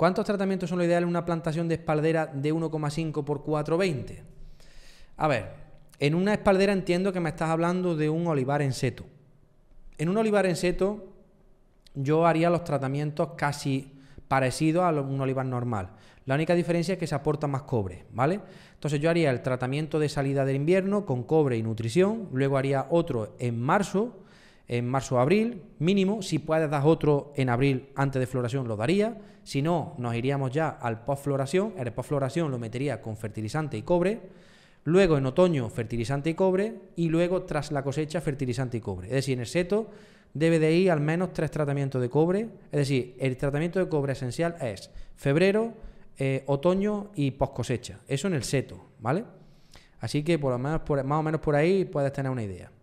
¿Cuántos tratamientos son lo ideal en una plantación de espaldera de 1,5 por 420? A ver, en una espaldera entiendo que me estás hablando de un olivar en seto. En un olivar en seto yo haría los tratamientos casi parecidos a un olivar normal. La única diferencia es que se aporta más cobre, ¿vale? Entonces yo haría el tratamiento de salida del invierno con cobre y nutrición, luego haría otro en marzo, en marzo o abril, mínimo. Si puedes dar otro en abril antes de floración, lo daría. Si no, nos iríamos ya al post-floración. El post-floración lo metería con fertilizante y cobre. Luego en otoño, fertilizante y cobre. Y luego, tras la cosecha, fertilizante y cobre. Es decir, en el seto debe de ir al menos tres tratamientos de cobre. Es decir, el tratamiento de cobre esencial es febrero, eh, otoño y post cosecha. Eso en el seto, ¿vale? Así que por lo menos más o menos por ahí puedes tener una idea.